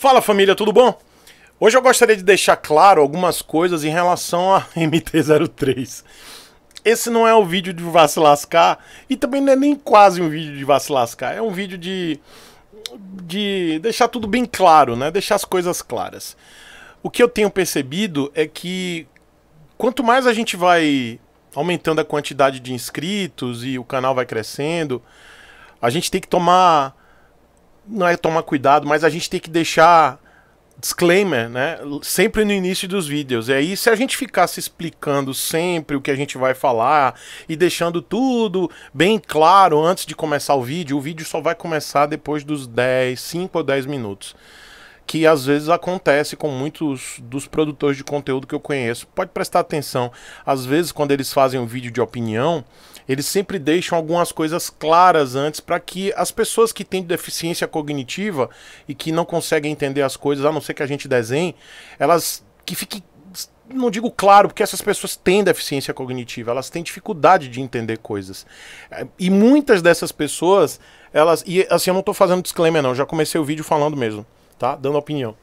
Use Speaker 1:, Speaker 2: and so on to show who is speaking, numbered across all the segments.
Speaker 1: Fala família, tudo bom? Hoje eu gostaria de deixar claro algumas coisas em relação a MT-03. Esse não é um vídeo de vá se lascar e também não é nem quase um vídeo de vá se lascar. É um vídeo de, de deixar tudo bem claro, né? deixar as coisas claras. O que eu tenho percebido é que quanto mais a gente vai aumentando a quantidade de inscritos e o canal vai crescendo, a gente tem que tomar não é tomar cuidado, mas a gente tem que deixar disclaimer, né? Sempre no início dos vídeos. E aí, se a gente ficasse explicando sempre o que a gente vai falar e deixando tudo bem claro antes de começar o vídeo, o vídeo só vai começar depois dos 10, 5 ou 10 minutos. Que às vezes acontece com muitos dos produtores de conteúdo que eu conheço. Pode prestar atenção. Às vezes, quando eles fazem um vídeo de opinião, eles sempre deixam algumas coisas claras antes para que as pessoas que têm deficiência cognitiva e que não conseguem entender as coisas, a não ser que a gente desenhe, elas que fiquem não digo claro, porque essas pessoas têm deficiência cognitiva, elas têm dificuldade de entender coisas. E muitas dessas pessoas, elas. E assim, eu não estou fazendo disclaimer, não, já comecei o vídeo falando mesmo, tá? Dando opinião.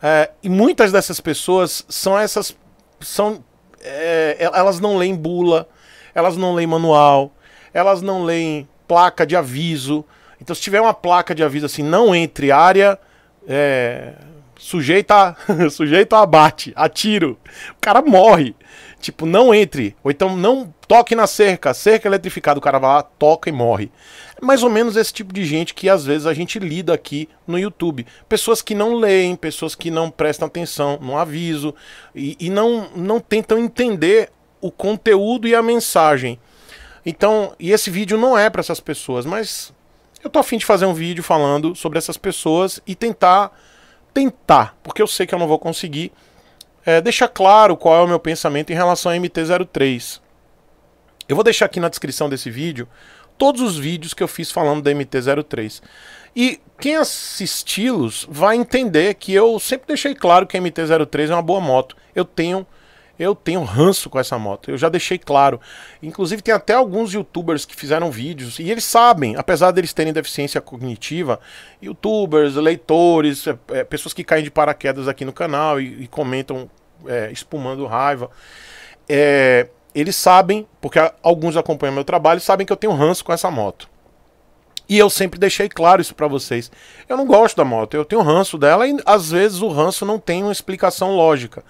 Speaker 1: É, e muitas dessas pessoas são essas. São. É, elas não leem bula, elas não leem manual, elas não leem placa de aviso. Então, se tiver uma placa de aviso assim, não entre área é, sujeita, sujeito a abate, a tiro, o cara morre. Tipo, não entre. Ou então, não toque na cerca, cerca eletrificada. O cara vai lá, toca e morre. É mais ou menos esse tipo de gente que às vezes a gente lida aqui no YouTube. Pessoas que não leem, pessoas que não prestam atenção no aviso e, e não, não tentam entender o conteúdo e a mensagem. Então, e esse vídeo não é para essas pessoas, mas eu tô afim de fazer um vídeo falando sobre essas pessoas e tentar, tentar, porque eu sei que eu não vou conseguir, é, deixar claro qual é o meu pensamento em relação a MT-03. Eu vou deixar aqui na descrição desse vídeo todos os vídeos que eu fiz falando da MT-03. E quem assisti-los vai entender que eu sempre deixei claro que a MT-03 é uma boa moto. Eu tenho eu tenho ranço com essa moto, eu já deixei claro. Inclusive, tem até alguns youtubers que fizeram vídeos e eles sabem, apesar deles terem deficiência cognitiva, youtubers, leitores, é, é pessoas que caem de paraquedas aqui no canal e, e comentam é, espumando raiva. É, eles sabem, porque alguns acompanham meu trabalho, sabem que eu tenho ranço com essa moto. E eu sempre deixei claro isso para vocês. Eu não gosto da moto, eu tenho ranço dela e às vezes o ranço não tem uma explicação lógica.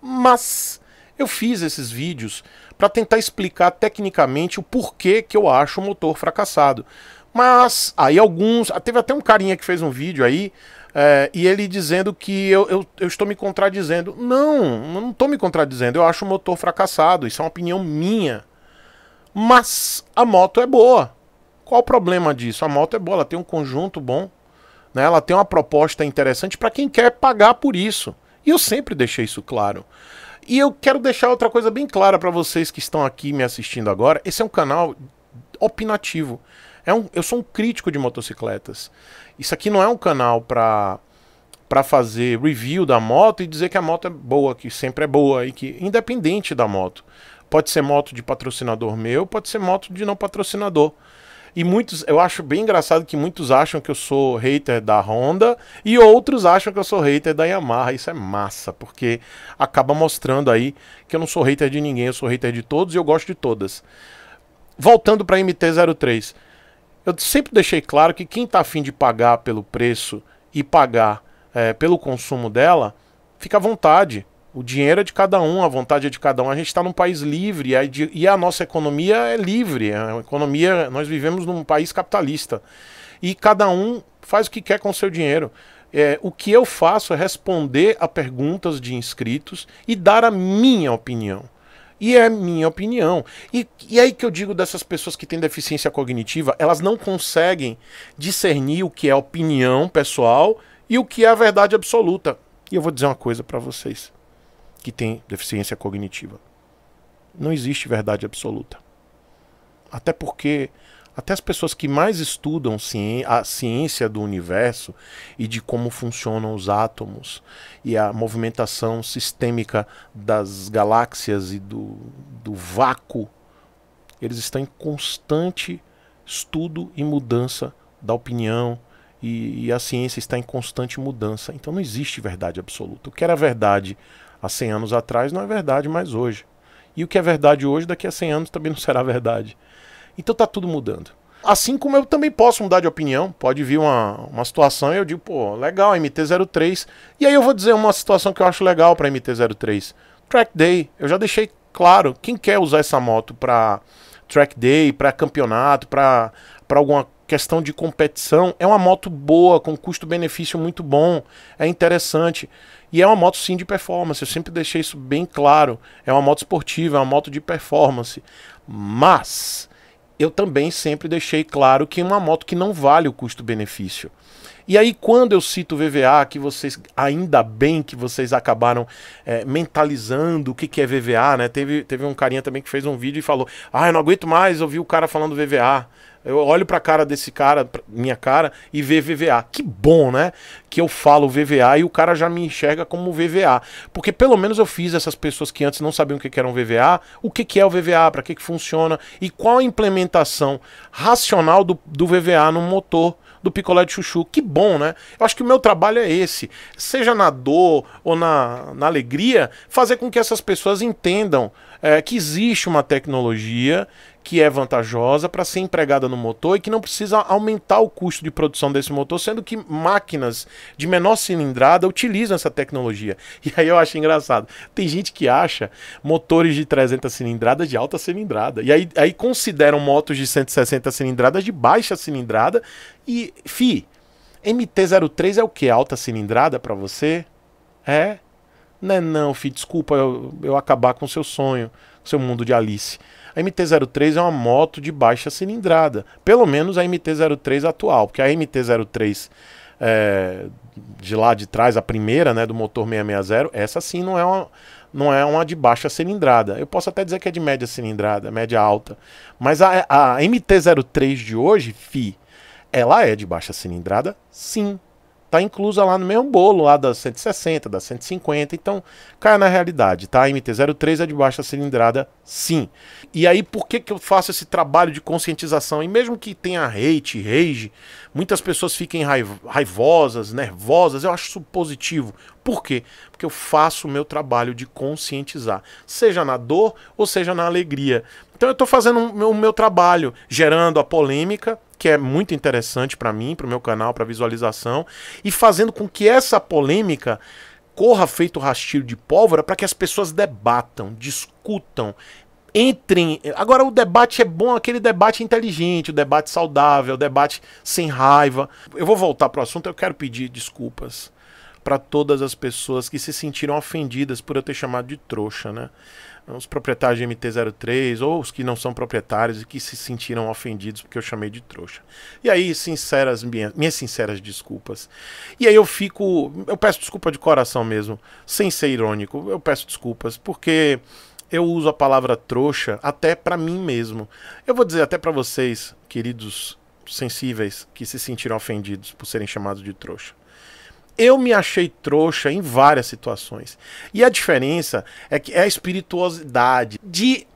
Speaker 1: Mas eu fiz esses vídeos para tentar explicar tecnicamente o porquê que eu acho o motor fracassado. Mas aí alguns. Ah, teve até um carinha que fez um vídeo aí. É, e ele dizendo que eu, eu, eu, estou me contradizendo. Não, eu não estou me contradizendo. Eu acho o motor fracassado. Isso é uma opinião minha. Mas a moto é boa. Qual o problema disso? A moto é boa, ela tem um conjunto bom. Né? Ela tem uma proposta interessante para quem quer pagar por isso. E eu sempre deixei isso claro. E eu quero deixar outra coisa bem clara para vocês que estão aqui me assistindo agora. Esse é um canal opinativo. É um, eu sou um crítico de motocicletas. Isso aqui não é um canal para para fazer review da moto e dizer que a moto é boa, que sempre é boa e que independente da moto. Pode ser moto de patrocinador meu, pode ser moto de não patrocinador. E muitos, eu acho bem engraçado que muitos acham que eu sou hater da Honda e outros acham que eu sou hater da Yamaha. Isso é massa, porque acaba mostrando aí que eu não sou hater de ninguém, eu sou hater de todos e eu gosto de todas. Voltando para a MT-03, eu sempre deixei claro que quem está afim de pagar pelo preço e pagar é, pelo consumo dela, fica à vontade. O dinheiro é de cada um, a vontade é de cada um. A gente está num país livre e a nossa economia é livre. É a economia, nós vivemos num país capitalista e cada um faz o que quer com o seu dinheiro. É, o que eu faço é responder a perguntas de inscritos e dar a minha opinião. E é minha opinião. E, e aí que eu digo dessas pessoas que têm deficiência cognitiva, elas não conseguem discernir o que é opinião pessoal e o que é a verdade absoluta. E eu vou dizer uma coisa para vocês que tem deficiência cognitiva. Não existe verdade absoluta. Até porque até as pessoas que mais estudam a ciência do universo e de como funcionam os átomos e a movimentação sistêmica das galáxias e do, do vácuo, eles estão em constante estudo e mudança da opinião e, e a ciência está em constante mudança. Então não existe verdade absoluta. O que era verdade há 100 anos atrás não é verdade mais hoje. E o que é verdade hoje, daqui a 100 anos também não será verdade. Então está tudo mudando. Assim como eu também posso mudar de opinião, pode vir uma, uma situação e eu digo, pô, legal, MT-03. E aí eu vou dizer uma situação que eu acho legal para MT-03. Track Day. Eu já deixei claro, quem quer usar essa moto para track day, para campeonato, para alguma questão de competição, é uma moto boa, com custo-benefício muito bom, é interessante. E é uma moto sim de performance, eu sempre deixei isso bem claro. É uma moto esportiva, é uma moto de performance. Mas eu também sempre deixei claro que é uma moto que não vale o custo-benefício. E aí, quando eu cito VVA, que vocês, ainda bem que vocês acabaram é, mentalizando o que, que é VVA, né? Teve, teve um carinha também que fez um vídeo e falou: Ah, eu não aguento mais ouvir o cara falando VVA. Eu olho pra cara desse cara, minha cara, e vê VVA. Que bom, né? Que eu falo VVA e o cara já me enxerga como VVA. Porque pelo menos eu fiz essas pessoas que antes não sabiam o que, era um VVA, o que, é o VVA, para que, que funciona e qual a implementação racional do, do VVA no motor do picolé de chuchu. Que bom, né? Eu acho que o meu trabalho é esse. Seja na dor ou na, na alegria, fazer com que essas pessoas entendam é, que existe uma tecnologia que é vantajosa para ser empregada no motor e que não precisa aumentar o custo de produção desse motor, sendo que máquinas de menor cilindrada utilizam essa tecnologia. E aí eu acho engraçado. Tem gente que acha motores de 300 cilindradas de alta cilindrada. E aí, aí consideram motos de 160 cilindradas de baixa cilindrada. E, fi, MT-03 é o que? Alta cilindrada para você? É? Né, não é não, filho, desculpa eu, eu acabar com o seu sonho, com seu mundo de Alice. A MT-03 é uma moto de baixa cilindrada, pelo menos a MT-03 atual, porque a MT-03 é, eh, de lá de trás, a primeira, né, do motor 660, essa sim não é uma não é uma de baixa cilindrada. Eu posso até dizer que é de média cilindrada, média alta. Mas a, a MT-03 de hoje, FI, ela é de baixa cilindrada, sim tá inclusa lá no mesmo bolo, lá da 160, da 150. Então, cai na realidade, tá? A MT-03 é de baixa cilindrada, sim. E aí, por que, que eu faço esse trabalho de conscientização? E mesmo que tenha hate, rage, muitas pessoas fiquem raivosas, nervosas, eu acho isso positivo. Por quê? Porque eu faço o meu trabalho de conscientizar, seja na dor ou seja na alegria. Então eu estou fazendo o meu trabalho, gerando a polêmica, que é muito interessante para mim, para o meu canal, para visualização, e fazendo com que essa polêmica corra feito rastilho de pólvora para que as pessoas debatam, discutam, entrem. Agora, o debate é bom, aquele debate inteligente, o debate saudável, o debate sem raiva. Eu vou voltar para o assunto, eu quero pedir desculpas para todas as pessoas que se sentiram ofendidas por eu ter chamado de trouxa, né? os proprietários de MT-03 ou os que não são proprietários e que se sentiram ofendidos porque eu chamei de trouxa. E aí, sinceras minhas, minhas sinceras desculpas. E aí eu fico, eu peço desculpa de coração mesmo, sem ser irônico, eu peço desculpas porque eu uso a palavra trouxa até para mim mesmo. Eu vou dizer até para vocês, queridos sensíveis, que se sentiram ofendidos por serem chamados de trouxa. Eu me achei trouxa em várias situações. E a diferença é que é a espirituosidade de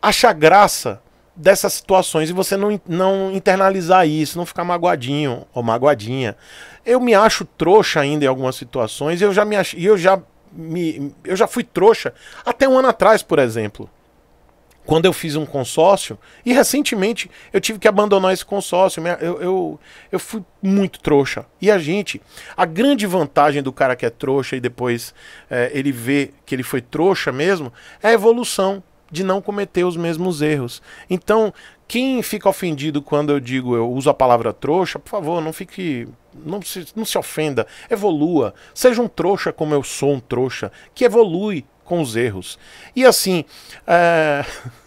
Speaker 1: achar graça dessas situações e você não, não internalizar isso, não ficar magoadinho ou magoadinha. Eu me acho trouxa ainda em algumas situações, eu já me ach... eu já me eu já fui trouxa até um ano atrás, por exemplo quando eu fiz um consórcio, e recentemente eu tive que abandonar esse consórcio. Eu, eu, eu fui muito trouxa. E a gente, a grande vantagem do cara que é trouxa e depois é, ele vê que ele foi trouxa mesmo, é a evolução de não cometer os mesmos erros. Então, quem fica ofendido quando eu digo eu uso a palavra trouxa, por favor, não fique. Não se, não se ofenda, evolua. Seja um trouxa como eu sou um trouxa, que evolui, com os erros. E assim, eh,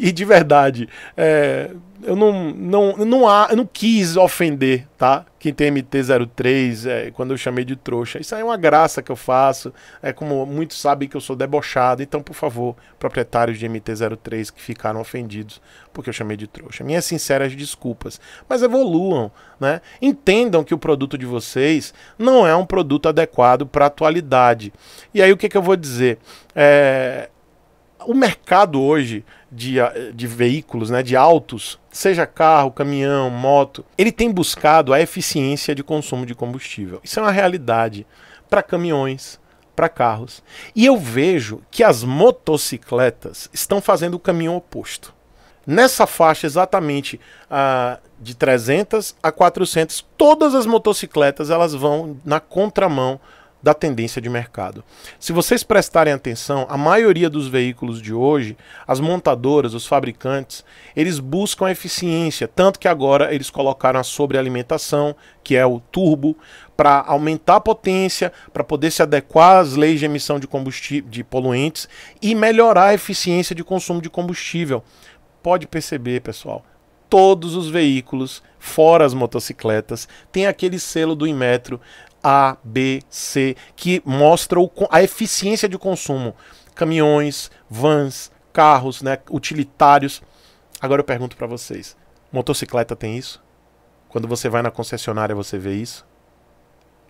Speaker 1: E de verdade, é, eu não, não, não, há, eu não quis ofender, tá? Quem tem MT-03, é, quando eu chamei de trouxa. Isso aí é uma graça que eu faço. É como muitos sabem que eu sou debochado. Então, por favor, proprietários de MT-03 que ficaram ofendidos porque eu chamei de trouxa. Minhas sinceras desculpas. Mas evoluam, né? Entendam que o produto de vocês não é um produto adequado para a atualidade. E aí, o que, que eu vou dizer? É, o mercado hoje de, ah, de veículos, né, de autos, seja carro, caminhão, moto, ele tem buscado a eficiência de consumo de combustível. Isso é uma realidade para caminhões, para carros. E eu vejo que as motocicletas estão fazendo o caminho oposto. Nessa faixa exatamente ah, de 300 a 400, todas as motocicletas elas vão na contramão da tendência de mercado. Se vocês prestarem atenção, a maioria dos veículos de hoje, as montadoras, os fabricantes, eles buscam eficiência, tanto que agora eles colocaram a sobrealimentação, que é o turbo, para aumentar a potência, para poder se adequar às leis de emissão de combustível de poluentes e melhorar a eficiência de consumo de combustível. Pode perceber, pessoal, todos os veículos, fora as motocicletas, tem aquele selo do Inmetro a, B, C, que mostra o, a eficiência de consumo. Caminhões, vans, carros, né, utilitários. Agora eu pergunto para vocês: motocicleta tem isso? Quando você vai na concessionária, você vê isso?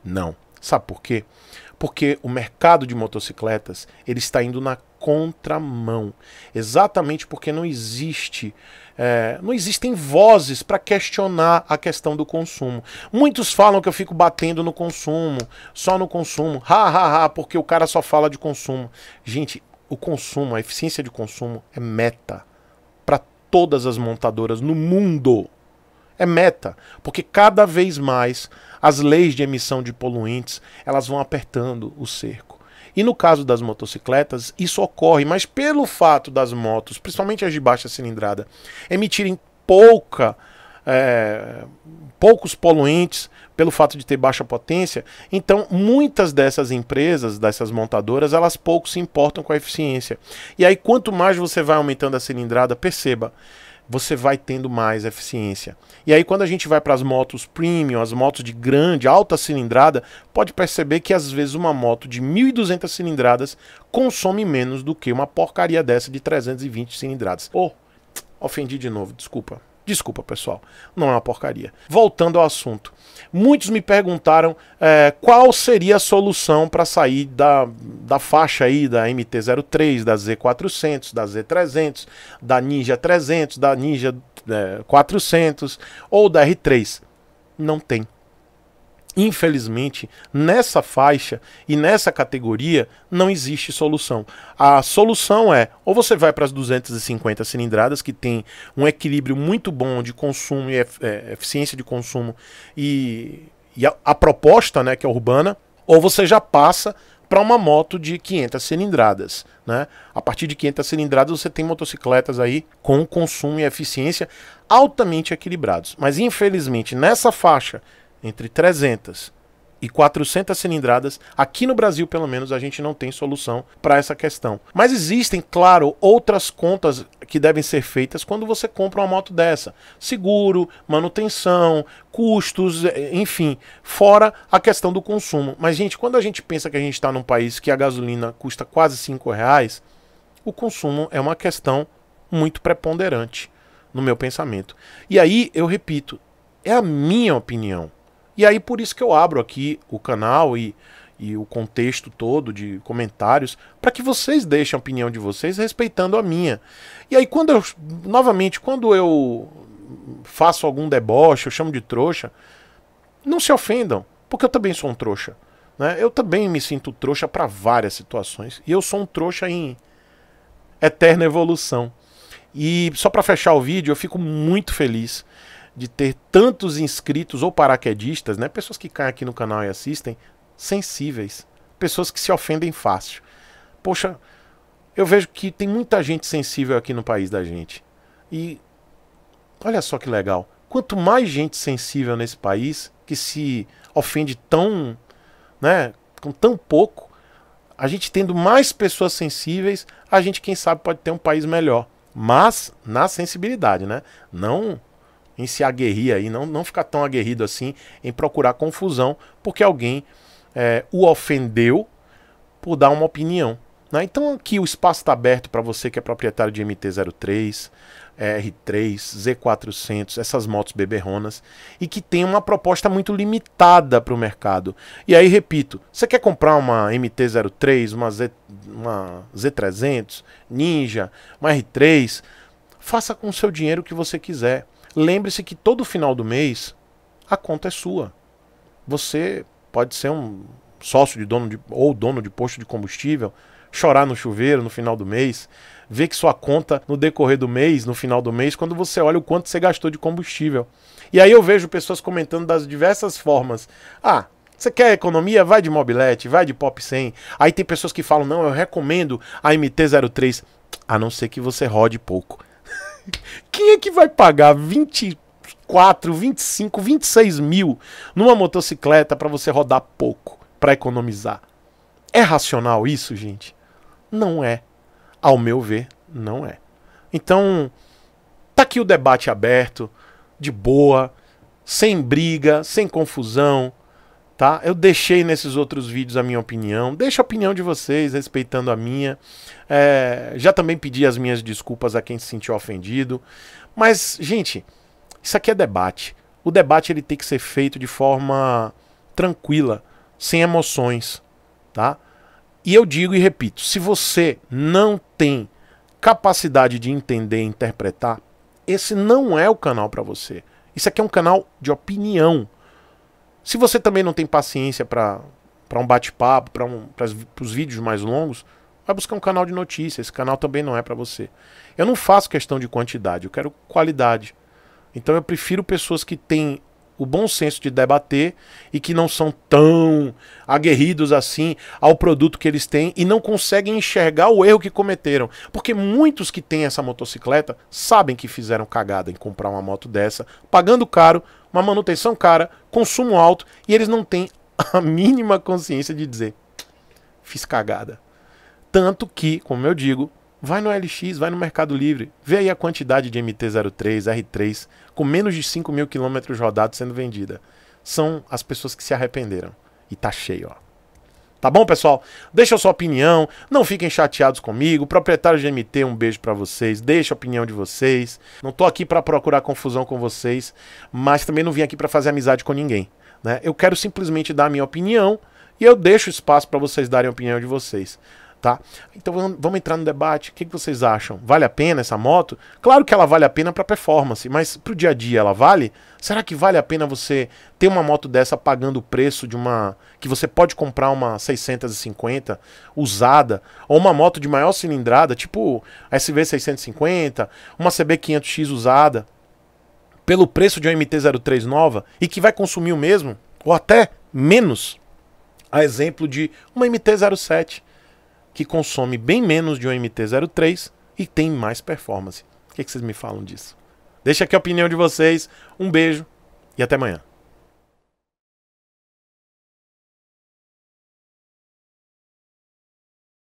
Speaker 1: Não. Sabe por quê? porque o mercado de motocicletas ele está indo na contramão, exatamente porque não existe, é, não existem vozes para questionar a questão do consumo. Muitos falam que eu fico batendo no consumo, só no consumo, ha ha ha, porque o cara só fala de consumo. Gente, o consumo, a eficiência de consumo é meta para todas as montadoras no mundo. É meta, porque cada vez mais as leis de emissão de poluentes elas vão apertando o cerco. E no caso das motocicletas, isso ocorre, mas pelo fato das motos, principalmente as de baixa cilindrada, emitirem pouca, é, poucos poluentes, pelo fato de ter baixa potência, então muitas dessas empresas, dessas montadoras, elas pouco se importam com a eficiência. E aí, quanto mais você vai aumentando a cilindrada, perceba, você vai tendo mais eficiência. E aí quando a gente vai para as motos premium, as motos de grande, alta cilindrada, pode perceber que às vezes uma moto de 1200 cilindradas consome menos do que uma porcaria dessa de 320 cilindradas. Oh, ofendi de novo, desculpa. Desculpa, pessoal, não é uma porcaria. Voltando ao assunto, muitos me perguntaram é, qual seria a solução para sair da, da faixa aí da MT-03, da Z400, da Z300, da Ninja 300, da Ninja é, 400 ou da R3. Não tem. Infelizmente, nessa faixa e nessa categoria não existe solução. A solução é ou você vai para as 250 cilindradas, que tem um equilíbrio muito bom de consumo e é, eficiência de consumo e, e a, a proposta né, que é urbana, ou você já passa para uma moto de 500 cilindradas. Né? A partir de 500 cilindradas você tem motocicletas aí com consumo e eficiência altamente equilibrados. Mas infelizmente nessa faixa entre 300 e 400 cilindradas, aqui no Brasil, pelo menos, a gente não tem solução para essa questão. Mas existem, claro, outras contas que devem ser feitas quando você compra uma moto dessa: seguro, manutenção, custos, eh, enfim, fora a questão do consumo. Mas, gente, quando a gente pensa que a gente está num país que a gasolina custa quase 5 reais, o consumo é uma questão muito preponderante no meu pensamento. E aí, eu repito, é a minha opinião. E aí por isso que eu abro aqui o canal e, e o contexto todo de comentários para que vocês deixem a opinião de vocês respeitando a minha. E aí quando eu novamente quando eu faço algum deboche, eu chamo de trouxa, não se ofendam, porque eu também sou um trouxa. Né? Eu também me sinto trouxa para várias situações. E eu sou um trouxa em eterna evolução. E só para fechar o vídeo, eu fico muito feliz de ter tantos inscritos ou paraquedistas, né, pessoas que caem aqui no canal e assistem, sensíveis, pessoas que se ofendem fácil. Poxa, eu vejo que tem muita gente sensível aqui no país da gente. E olha só que legal. Quanto mais gente sensível nesse país que se ofende tão, né, com tão pouco, a gente tendo mais pessoas sensíveis, a gente quem sabe pode ter um país melhor. Mas na sensibilidade, né? Não em se aguerrir aí, não, não ficar tão aguerrido assim em procurar confusão porque alguém é, o ofendeu por dar uma opinião. Né? Então aqui o espaço está aberto para você que é proprietário de MT-03, R3, Z400, essas motos beberronas, e que tem uma proposta muito limitada para o mercado. E aí, repito, você quer comprar uma MT-03, uma, Z, uma Z300, Ninja, uma R3, faça com o seu dinheiro o que você quiser. Lembre-se que todo final do mês a conta é sua. Você pode ser um sócio de dono de, ou dono de posto de combustível, chorar no chuveiro no final do mês, ver que sua conta no decorrer do mês, no final do mês, quando você olha o quanto você gastou de combustível. E aí eu vejo pessoas comentando das diversas formas. Ah, você quer economia? Vai de mobilete, vai de Pop 100. Aí tem pessoas que falam: não, eu recomendo a MT-03, a não ser que você rode pouco. Quem é que vai pagar 24, 25, 26 mil numa motocicleta para você rodar pouco, para economizar? É racional isso, gente? Não é. Ao meu ver, não é. Então, tá aqui o debate aberto, de boa, sem briga, sem confusão tá? Eu deixei nesses outros vídeos a minha opinião, deixa a opinião de vocês, respeitando a minha. É, já também pedi as minhas desculpas a quem se sentiu ofendido. Mas, gente, isso aqui é debate. O debate ele tem que ser feito de forma tranquila, sem emoções, tá? E eu digo e repito, se você não tem capacidade de entender e interpretar, esse não é o canal para você. Isso aqui é um canal de opinião. Se você também não tem paciência para um bate-papo, para um, os vídeos mais longos, vai buscar um canal de notícias. Esse canal também não é para você. Eu não faço questão de quantidade, eu quero qualidade. Então eu prefiro pessoas que têm o bom senso de debater e que não são tão aguerridos assim ao produto que eles têm e não conseguem enxergar o erro que cometeram. Porque muitos que têm essa motocicleta sabem que fizeram cagada em comprar uma moto dessa, pagando caro uma manutenção cara, consumo alto e eles não têm a mínima consciência de dizer: fiz cagada. Tanto que, como eu digo, vai no LX, vai no Mercado Livre, vê aí a quantidade de MT-03, R3, com menos de 5 mil quilômetros rodados sendo vendida. São as pessoas que se arrependeram. E tá cheio, ó. Tá bom, pessoal? Deixa a sua opinião, não fiquem chateados comigo. Proprietário de MT, um beijo para vocês. Deixa a opinião de vocês. Não tô aqui para procurar confusão com vocês, mas também não vim aqui para fazer amizade com ninguém, né? Eu quero simplesmente dar a minha opinião e eu deixo espaço para vocês darem a opinião de vocês tá? Então vamos entrar no debate. O que, vocês acham? Vale a pena essa moto? Claro que ela vale a pena para performance, mas para o dia a dia ela vale? Será que vale a pena você ter uma moto dessa pagando o preço de uma que você pode comprar uma 650 usada ou uma moto de maior cilindrada, tipo a SV 650, uma CB 500X usada? pelo preço de uma MT-03 nova e que vai consumir o mesmo, ou até menos, a exemplo de uma MT-07 que consome bem menos de um MT-03 e tem mais performance. O que, que vocês me falam disso? Deixa aqui a opinião de vocês. Um beijo e até amanhã.